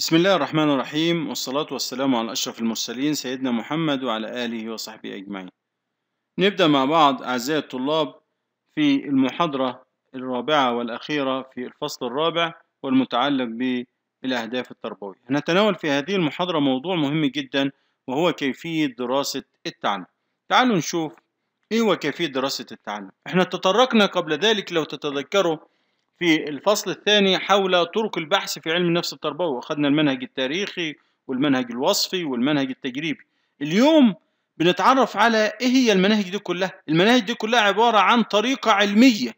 بسم الله الرحمن الرحيم والصلاة والسلام على أشرف المرسلين سيدنا محمد وعلى آله وصحبه أجمعين نبدأ مع بعض أعزائي الطلاب في المحاضرة الرابعة والأخيرة في الفصل الرابع والمتعلق بالأهداف التربوية هنتناول في هذه المحاضرة موضوع مهم جدا وهو كيفية دراسة التعلم تعالوا نشوف إيه هو كيفية دراسة التعلم احنا تطرقنا قبل ذلك لو تتذكروا في الفصل الثاني حول طرق البحث في علم النفس التربوي واخدنا المنهج التاريخي والمنهج الوصفي والمنهج التجريبي اليوم بنتعرف على ايه هي المناهج دي كلها المناهج دي كلها عبارة عن طريقة علمية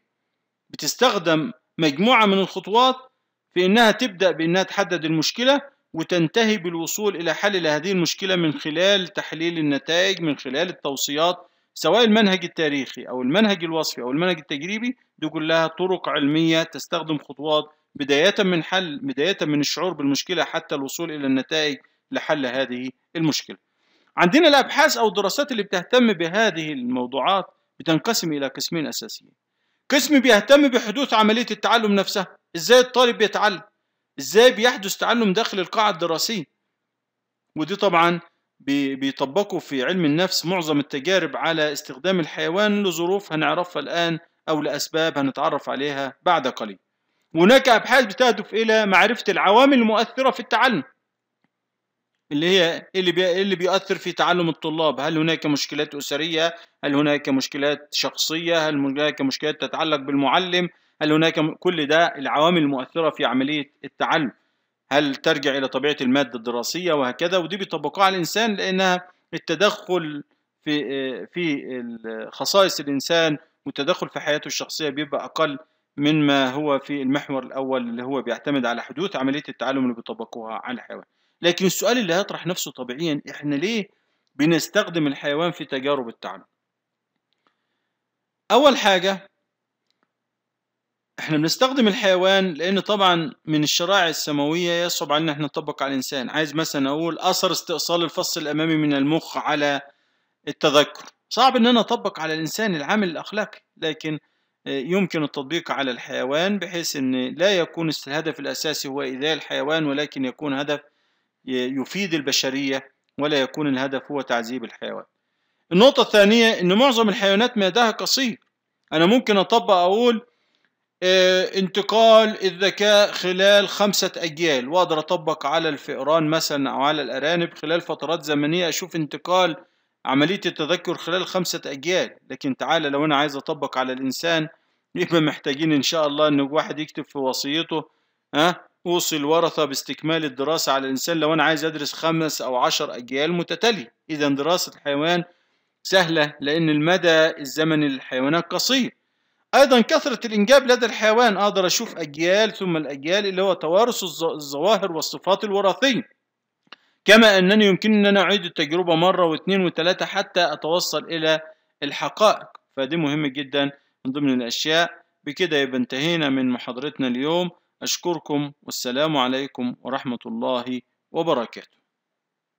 بتستخدم مجموعة من الخطوات في انها تبدأ بانها تحدد المشكلة وتنتهي بالوصول الى حل لهذه المشكلة من خلال تحليل النتائج من خلال التوصيات سواء المنهج التاريخي أو المنهج الوصفي أو المنهج التجريبي دي كلها طرق علمية تستخدم خطوات بداية من حل بداية من الشعور بالمشكلة حتى الوصول إلى النتائج لحل هذه المشكلة. عندنا الأبحاث أو الدراسات اللي بتهتم بهذه الموضوعات بتنقسم إلى قسمين أساسيين. قسم بيهتم بحدوث عملية التعلم نفسها، إزاي الطالب بيتعلم؟ إزاي بيحدث تعلم داخل القاعة الدراسية؟ ودي طبعا بيطبقوا في علم النفس معظم التجارب على استخدام الحيوان لظروف هنعرفها الآن أو لأسباب هنتعرف عليها بعد قليل هناك أبحاث بتهدف إلى معرفة العوامل المؤثرة في التعلم اللي هي اللي بي... اللي بيؤثر في تعلم الطلاب هل هناك مشكلات أسرية هل هناك مشكلات شخصية هل هناك مشكلات تتعلق بالمعلم هل هناك كل ده العوامل المؤثرة في عملية التعلم هل ترجع إلى طبيعة المادة الدراسية وهكذا ودي بيطبقوها على الإنسان لأنها التدخل في في خصائص الإنسان والتدخل في حياته الشخصية بيبقى أقل مما هو في المحور الأول اللي هو بيعتمد على حدوث عملية التعلم اللي بيطبقوها على الحيوان لكن السؤال اللي هيطرح نفسه طبيعيا إحنا ليه بنستخدم الحيوان في تجارب التعلم أول حاجة احنا بنستخدم الحيوان لان طبعا من الشرائع السماويه يصعب علينا احنا نطبق على الانسان عايز مثلا اقول اثر استئصال الفص الامامي من المخ على التذكر صعب ان انا اطبق على الانسان العامل الاخلاقي لكن آه، يمكن التطبيق على الحيوان بحيث ان لا يكون الهدف الاساسي هو ايذاء الحيوان ولكن يكون هدف يفيد البشريه ولا يكون الهدف هو تعذيب الحيوان النقطه الثانيه ان معظم الحيوانات مداها قصير انا ممكن اطبق اقول آه، انتقال الذكاء خلال خمسة أجيال وأقدر أطبق على الفئران مثلا أو على الأرانب خلال فترات زمنية أشوف انتقال عملية التذكر خلال خمسة أجيال لكن تعالى لو أنا عايز أطبق على الإنسان يبقى محتاجين إن شاء الله إن واحد يكتب في وصيته ها أوصي الورثة باستكمال الدراسة على الإنسان لو أنا عايز أدرس خمس أو عشر أجيال متتالية إذا دراسة الحيوان سهلة لأن المدى الزمني للحيوانات قصير ايضا كثره الانجاب لدى الحيوان اقدر اشوف اجيال ثم الاجيال اللي هو توارث الظواهر والصفات الوراثيه كما أنني يمكنني أن أنا أعيد التجربة مرة واثنين وثلاثة حتى أتوصل إلى الحقائق فدي مهم جدا من ضمن الأشياء بكده يبقى انتهينا من محاضرتنا اليوم أشكركم والسلام عليكم ورحمة الله وبركاته